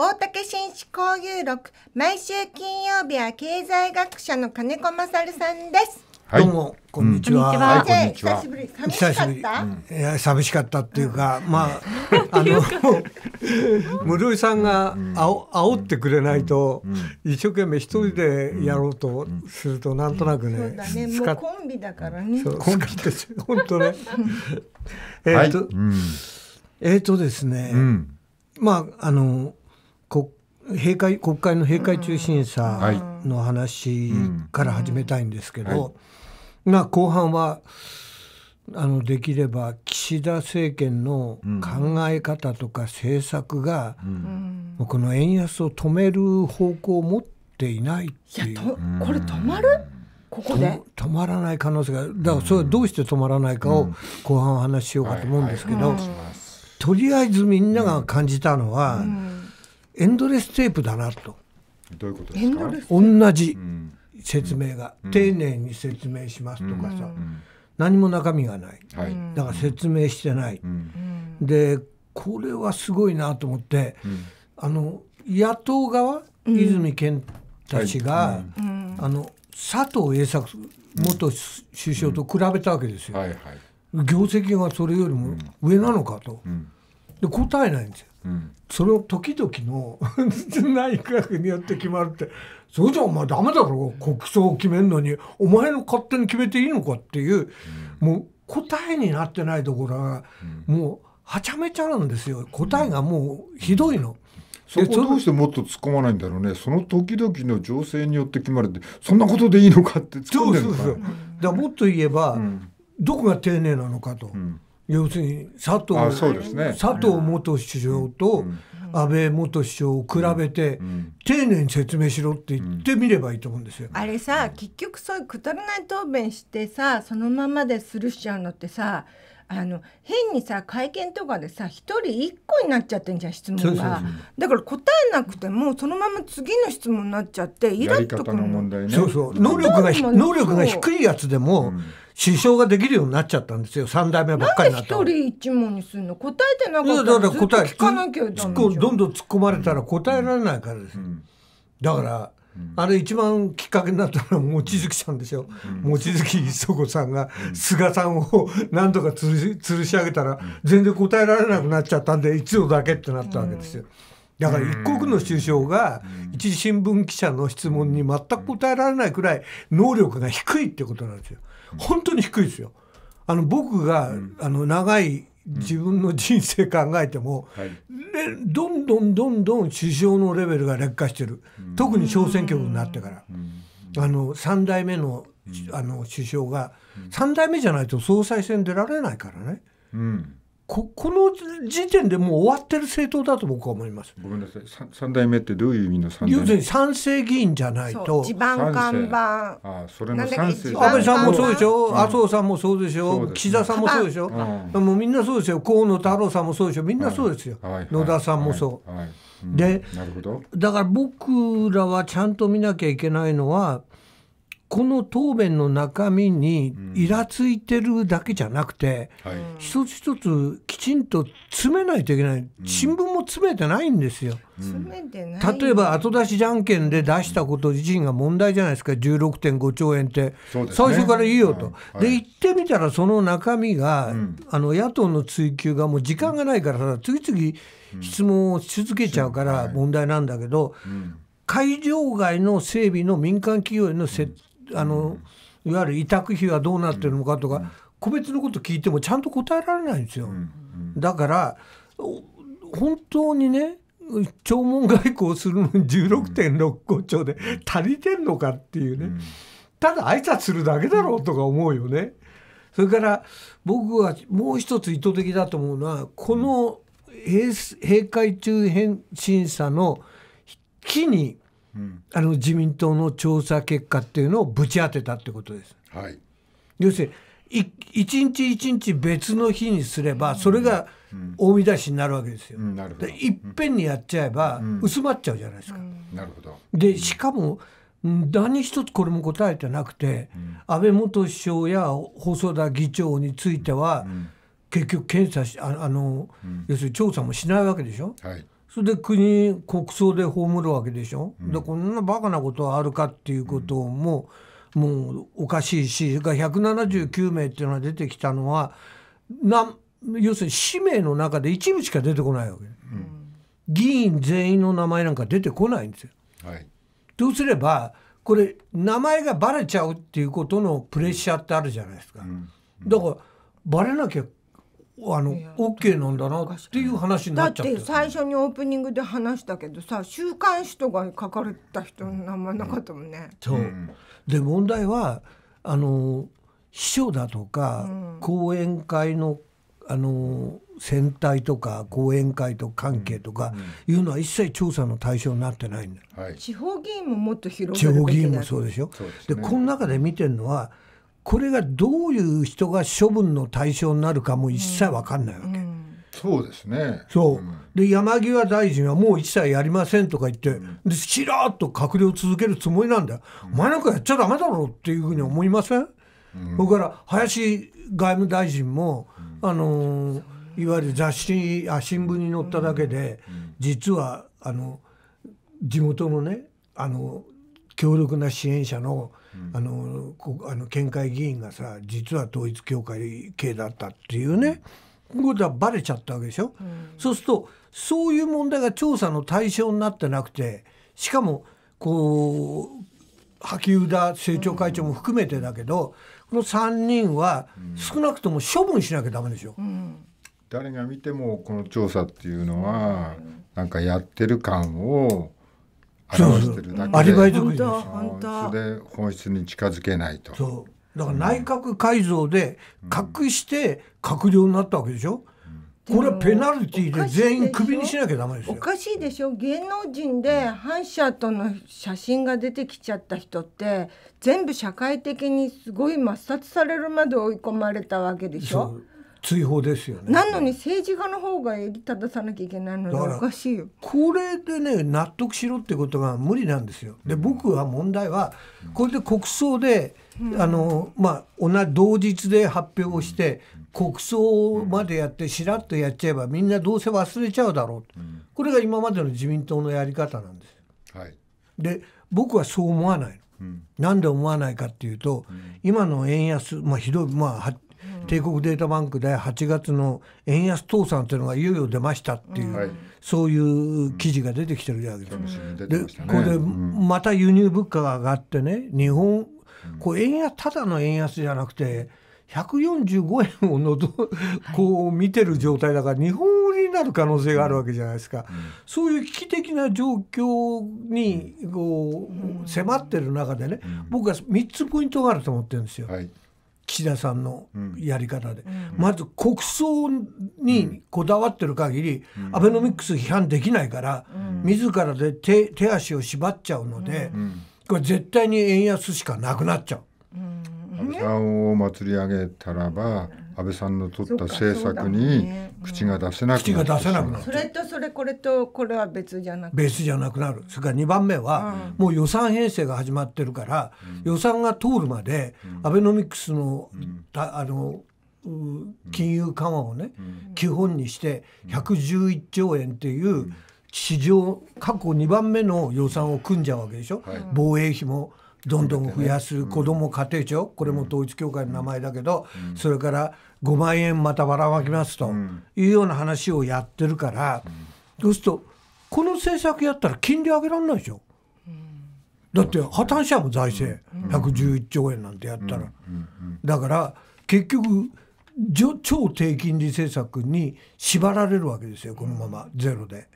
大竹紳士交流録毎週金曜日は経済学者の金子勝さんですはい、どうも、こんにちは。んにちは。久しぶり。寂しかった。うん、いや、寂しかったっていうか、うん、まあ、あの。室井さんが、あお、煽ってくれないと、一生懸命一人でやろうとすると、なんとなくね。そうだね、もうコンビだからね。コンビです。本当ね。えっと、はい、えっとですね。まあ、あの。閉会国会の閉会中審査の話から始めたいんですけど、まあ、後半はあのできれば岸田政権の考え方とか政策が、うこの円安を止める方向を持っていないっていいやこれ止まる、ここで止まらない可能性がだからそれはどうして止まらないかを後半話しようかと思うんですけど、とりあえずみんなが感じたのは、うんエンドレステープだなと。どういうことですか同じ説明が、うん、丁寧に説明しますとかさ、うん、何も中身がない、はい、だから説明してない、うん、でこれはすごいなと思って、あの野党側、泉健たちが、うん、あの佐藤栄作元首相と比べたわけですよ。はいはい、業績がそれよりも上なのかと、で答えないんですよ。その時々の 内閣によって決まるってそれじゃお前ダメだろ国葬を決めるのにお前の勝手に決めていいのかっていう、うん、もう答えになってないところが、うん、もうはちゃめちゃなんですよ答えがもうひどいの。そこどうしてもっと突っ込まないんだろうねその時々の情勢によって決まるってそんなことでいいのかって突っ込んでるのそうそうそうだもっと言えば、どこが丁寧なのかと。要するに佐藤ね、佐藤元首相と安倍元首相を比べて、丁寧に説明しろって言ってみればいいと思うんですよ。あれさ結局そういうくだらない答弁してさそのままでするしちゃうのってさあの変にさ会見とかでさ一人一個になっちゃってんじゃん質問がだから答えなくてもそのまま次の質問になっちゃってイラッとくるね、そうそう能力が能力が低いやつでも、支障首相ができるようになっちゃったんですよ三代目ばっかりな一人一問にするの答えてなかったらずっと聞かなきゃどんどん突っ込まれたら答えられないからです、うんうん、だからあれ一番きっかけになったのは望月さんですよ、うん、月磯子さんが菅さんを何とか吊る吊るし上げたら全然答えられなくなっちゃったんで一度だけってなったわけですよ。だから一国の首相が一時新聞記者の質問に全く答えられないくらい能力が低いってことなんですよ。本当に低いですよ。あの僕が、あの長い自分の人生考えても、はい、どんどんどんどん首相のレベルが劣化してる、特に小選挙区になってから、あの3代目のあの首相が、3代目じゃないと総裁選出られないからね。ここの時点でもう終わってる政党だと僕は思います。ごめんなさい、三代目ってどういう意味の三代目？要するに賛成議員じゃないと。地盤看板。あ、それの賛成。安倍さんもそうでしょ、うん、麻生さんもそうでしょ、ね、岸田さんもそうでしょ、うん、もうみんなそうですよ。河野太郎さんもそうでしょ、みんなそうですよ。はいはい、野田さんもそう。はい、で、だから僕らはちゃんと見なきゃいけないのは。この答弁の中身にイラついてるだけじゃなくて、うん一つ一つきちんと詰めないといけない、新聞も詰めてないんですよ。うん、例えば後出しじゃんけんで出したこと自身が問題じゃないですか16.5兆円って、ね、最初から言いよと。はい、で言ってみたらその中身が、うん、あの野党の追及がもう時間がないからさ次々質問をし続けちゃうから問題なんだけど。会場外の整備の民間企業への設あの、いわゆる委託費はどうなってるのかとか、個別のこと聞いてもちゃんと答えられないんですよ。だから本当にね弔問外交するのに1 6 6個兆で足りてんのかっていうね、ただ挨拶するだけだろうとか思うよね。それから僕はもう一つ意図的だと思うのはこの閉会中審査の機にあの自民党の調査結果っていうのをぶち当てたってことです。はい、要するに一日一日別の日にすればそれが大見出しになるわけですよ。うん、でいっぺんにやっちゃえば薄まっちゃうじゃないですか。なるほどでしかも何一つこれも答えてなくて、うん、安倍元首相や細田議長については、結局検査しああの、要するに調査もしないわけでしょ。はいそれで国国葬で葬るわけでしょ、うん、でこんなバカなことはあるかっていうことも、うん、もうおかしいしそれから179名っていうのが出てきたのはな要するに氏名の中で一部しか出てこないわけ、うん、議員全員の名前なんか出てこないんですよ。はい、どうすればこれ名前がばれちゃうっていうことのプレッシャーってあるじゃないですか。だからバレなきゃあのオッケーなんだなっていう話になっちゃってだって最初にオープニングで話したけどさ週刊誌とか書かれた人の名前なかったもんね。そうで問題はあの秘書だとか、うん、講演会のあの選対とか講演会と関係とかいうのは一切調査の対象になってないんだ、はい、地方議員ももっと広い。るだ地方議員もそうでしょで、ね、この中で見てるのはこれがどういう人が処分の対象になるかも一切分かんないわけ。うんうん、そうですねそう、で山際大臣はもう一切やりませんとか言って、でちらっと閣僚続けるつもりなんだよ、お前なんかやっちゃだめだろうっていうふうに思いません、それから林外務大臣も、あのー、いわゆる雑誌あ新聞に載っただけで、実はあの地元のねあの強力な支援者の,、あのこあの県会議員がさ実は統一教会系だったっていうね、うん、ことはバレちゃったわけでしょ、うん、そうするとそういう問題が調査の対象になってなくてしかもこう萩生田政調会長も含めてだけど、この3人は少なくとも処分しなきゃダメでしょ。うん誰が見てもこの調査っていうのはなんかやってる感を表してるだけでアリバイ作りで本質に近づけないとそうだから内閣改造で隠して閣僚になったわけでしょ、うん、これはペナルティで全員クビにしなきゃダメですよおかしいでしょ芸能人で反社との写真が出てきちゃった人って全部社会的にすごい抹殺されるまで追い込まれたわけでしょ追放ですよねなのに政治家の方が襟正さなきゃいけないのでおかしいよこれでね納得しろってことが無理なんですよで僕は問題はこれで国葬で、あのまあ同日で発表して、国葬までやってしらっとやっちゃえばみんなどうせ忘れちゃうだろう、これが今までの自民党のやり方なんです。はい、で僕はそう思わないうん、なんで思わないかっていうと、うん、今の円安、まあ、ひどい、まあ、帝国データバンクで8月の円安倒産というのがいよいよ出ましたっていう、そういう記事が出てきてるじゃないですか。でこれでまた輸入物価が上がってね日本こう円安ただの円安じゃなくて145円をのどこう見てる状態だから日本売りになる可能性があるわけじゃないですか、うんうん、そういう危機的な状況にこう迫ってる中でね、僕は3つポイントがあると思ってるんですよ。はい岸田さんのやり方で、うん、まず国葬にこだわってる限り、うん、アベノミクス批判できないから、うん、自らで手足を縛っちゃうので、これ絶対に円安しかなくなっちゃう。安倍さんを祭り上げたらば、安倍さんの取った政策に口が出せなくなる、うんそれとそれこれとこれは別じゃなく別じゃなくなるそれから2番目は、もう予算編成が始まってるから、予算が通るまで、アベノミクスの,、あの金融緩和をね、基本にして111兆円っていう史上過去2番目の予算を組んじゃうわけでしょ、防衛費も。どんどん増やす子ども家庭庁、これも統一教会の名前だけど、それから5万円またばらまきますというような話をやってるから、そうするとこの政策やったら金利上げられないでしょ。だって破綻者も財政111兆円なんてやったらだから結局超低金利政策に縛られるわけですよこのままゼロで。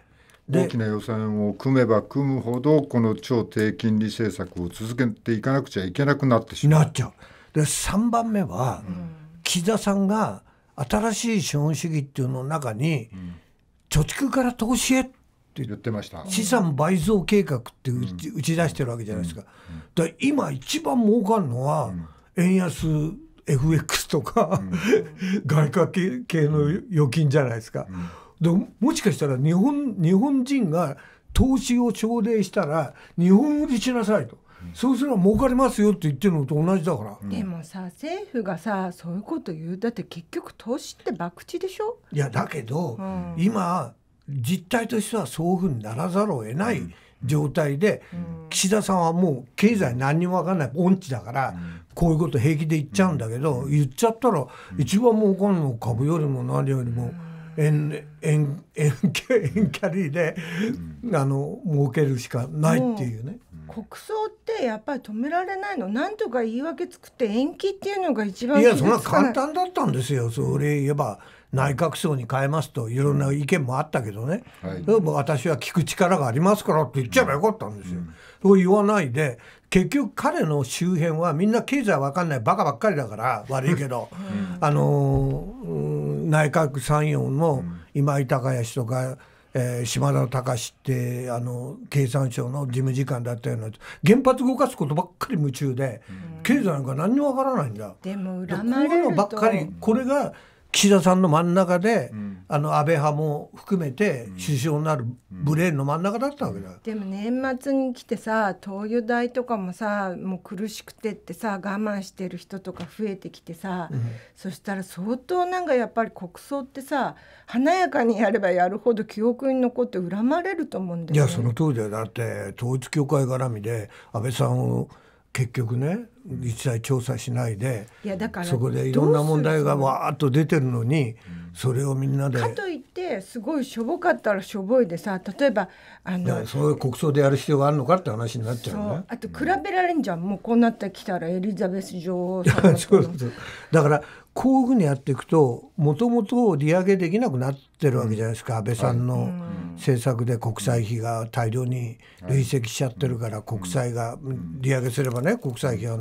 大きな予算を組めば組むほどこの超低金利政策を続けていかなくちゃいけなくなってしまう。なっちゃうで3番目は、うん、岸田さんが新しい資本主義っていうの中に、うん、貯蓄から投資へって言ってました資産倍増計画って打ち,、打ち出してるわけじゃないですか。うん、だ今一番儲かるのは、円安 FX とか、外貨系の預金じゃないですか。でもしかしたら日本日本人が投資を奨励したら日本売りしなさいと。そうすれば儲かりますよって言ってるのと同じだから。でもさ政府がさそういうこと言うだって結局投資って博打でしょいやだけど、うん、今実態としてはそういうふうにならざるを得ない状態で、うん、岸田さんはもう経済何にも分かんない音痴だから、うん、こういうこと平気で言っちゃうんだけど、言っちゃったら一番儲かるの株よりも何よりも。円円円円キャリーで、うん、あの儲けるしかないっていうね。国葬ってやっぱり止められないのなんとか言い訳作って延期っていうのが一番いやそんな簡単だったんですよそれ言えば内閣葬に変えますといろんな意見もあったけどね、も私は聞く力がありますからって言っちゃえばよかったんですよ。そう言わないで結局彼の周辺はみんな経済わかんないバカばっかりだから悪いけど、うん、あのー内閣参与の今井隆氏とか、えー、島田隆ってあの経産省の事務次官だったような原発動かすことばっかり夢中で、経済なんか何にもわからないんだ。でも恨まれるとこれが岸田さんの真ん中で、うん、あの安倍派も含めて首相になるブレーンの真ん中だったわけだ、うん、でも年末に来てさ灯油代とかもさもう苦しくてってさ我慢してる人とか増えてきてさ、うん、そしたら相当なんかやっぱり国葬ってさ華やかにやればやるほど記憶に残って恨まれると思うんだよ、ね、いやその当時はだって統一教会絡みで安倍さんを、結局ね一切調査しないでそこでいろんな問題がわーっと出てるのにそれをみんなで。かといってすごいしょぼかったらしょぼいでさ例えばあのそういう国葬でやる必要があるのかって話になっちゃうね。あと比べられんじゃん、うん、もうこうなってきたらエリザベス女王 だからこういうふうにやっていくともともと利上げできなくなってるわけじゃないですか、安倍さんの。はいうん政策で国債費が大量に累積しちゃってるから国債が利上げすればね国債費は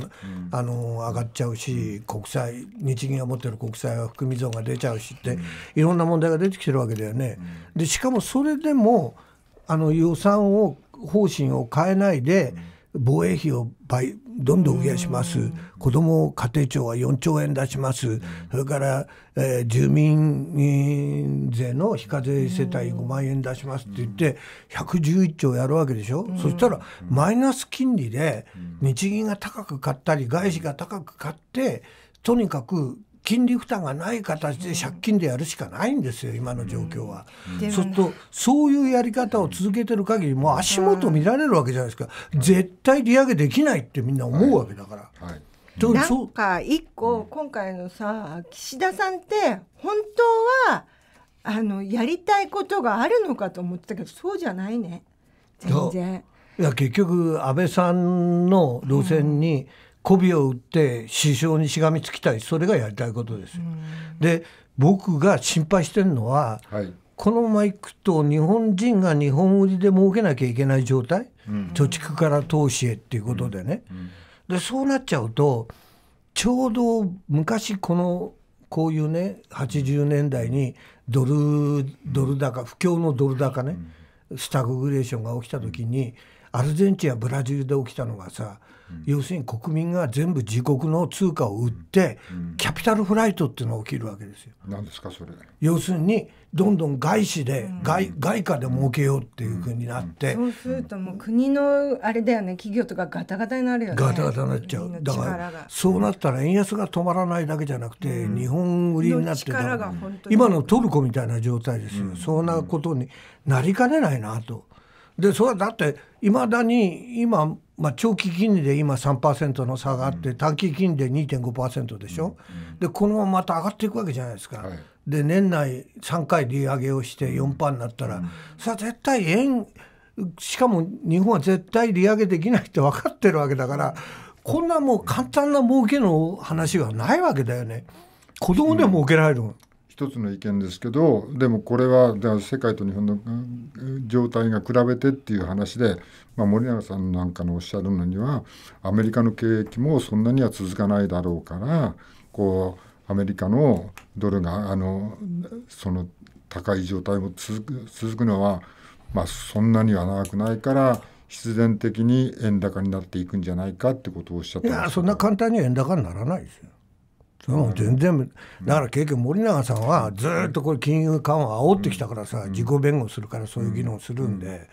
あの上がっちゃうし国債日銀が持ってる国債は含み損が出ちゃうしっていろんな問題が出てきてるわけだよね。でしかもそれでもあの予算を方針を変えないで、うん防衛費を倍どんどん増やします、うん、子ども家庭庁は4兆円出します、それから、えー、住民税の非課税世帯5万円出しますって言って、111兆やるわけでしょ、うん、そしたらマイナス金利で日銀が高く買ったり、外資が高く買って、とにかく金利負担がない形で借金でやるしかないんですよ、今の状況は。うん、そうすると、そういうやり方を続けてる限り、もう足元見られるわけじゃないですか、絶対利上げできないってみんな思うわけだから。はいはいなんか一個今回のさ岸田さんって本当はあのやりたいことがあるのかと思ってたけどそうじゃないね全然。いや結局安倍さんの路線に、媚びを売って首相にしがみつきたいそれがやりたいことですで僕が心配してるのは、はい、このままいくと日本人が日本売りで儲けなきゃいけない状態、うん、貯蓄から投資へっていうことでね、うんうん、でそうなっちゃうとちょうど昔このこういうね80年代にドルドル高不況のドル高ね、スタググレーションが起きた時に、アルゼンチンやブラジルで起きたのがさ、うん、要するに国民が全部自国の通貨を売って、キャピタルフライトっていうのが起きるわけですよ。何ですかそれ要するにどんどん外資で、外外貨で儲けようっていうふうになって、そうするともう国のあれだよね企業とかガタガタになるよねガタガタになっちゃうだからそうなったら円安が止まらないだけじゃなくて、日本売りになってた今のトルコみたいな状態ですよ、そんなことになりかねないなと。でそれはだっていまだに今、まあ、長期金利で今3%の差があって、うん、短期金利で2.5%でしょ、うん、でこのまままた上がっていくわけじゃないですか、はい、で年内3回利上げをして4%パーになったら、うん、それは絶対円しかも日本は絶対利上げできないって分かってるわけだからこんなもう簡単な儲けの話はないわけだよね子供でも儲けられる。うん一つの意見ですけどでもこれは世界と日本の状態が比べてっていう話で、まあ、森永さんなんかのおっしゃるのにはアメリカの景気もそんなには続かないだろうからこうアメリカのドルがあのその高い状態も続く続くのは、まあ、そんなには長くないから必然的に円高になっていくんじゃないかってことをおっしゃっていやそんな簡単に円高にならないですよ。うん、全然だから結局森永さんはずっとこれ金融緩和煽ってきたからさ、自己弁護するからそういう議論するんで、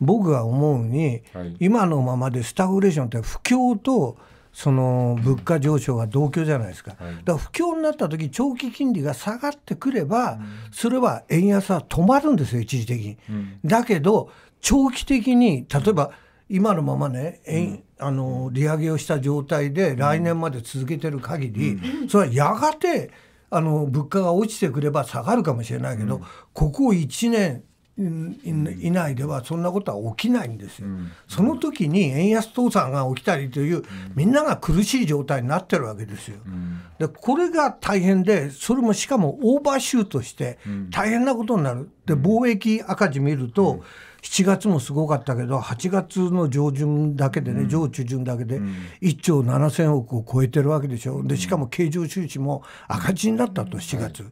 僕が思うに、今のままでスタグレーションって不況とその物価上昇が同居じゃないですか、だから不況になった時長期金利が下がってくれば、それは円安は止まるんですよ一時的に、だけど長期的に例えば今のままね円、あの利上げをした状態で来年まで続けてる限り、それはやがてあの物価が落ちてくれば下がるかもしれないけど、ここ1年以内ではそんなことは起きないんですよ、うん、その時に円安倒産が起きたりという、みんなが苦しい状態になってるわけですよ、うん、でこれが大変でそれもしかもオーバーシュートして大変なことになるで貿易赤字見ると、7月もすごかったけど8月の上旬だけでね、うん、上中旬だけで1兆7,000億を超えてるわけでしょ、うん、でしかも経常収支も赤字になったと7月、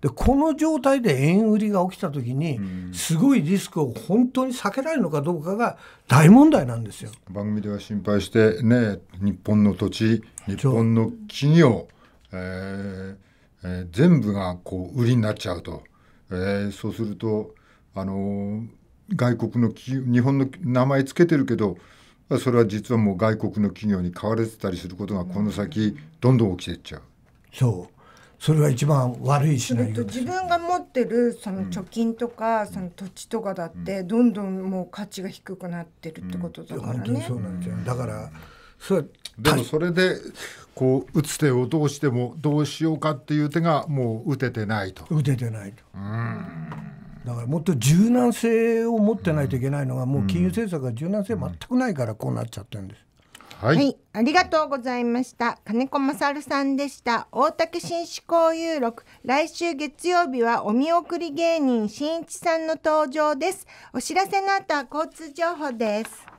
でこの状態で円売りが起きた時にすごいリスクを本当に避けられるのかどうかが大問題なんですよ番組では心配してね日本の土地日本の企業、えーえー、全部がこう売りになっちゃうと、えー、そうするとあのー外国の日本の名前つけてるけどそれは実はもう外国の企業に買われてたりすることがこの先どんどん起きてっちゃう。そうそれが一番悪いシナリと自分が持ってるその貯金とか、その土地とかだってどんどんもう価値が低くなってるってことだからね。うん、そうなんですよだからそれでもそれでこう打つ手をどうしてもどうしようかっていう手がもう打ててないと。打ててないと。うんだからもっと柔軟性を持ってないといけないのが、もう金融政策が柔軟性全くないからこうなっちゃってるんです。はい、はい、ありがとうございました金子勝さんでした大竹紳士交友録来週月曜日はお見送り芸人しんいちさんの登場ですお知らせの後は交通情報です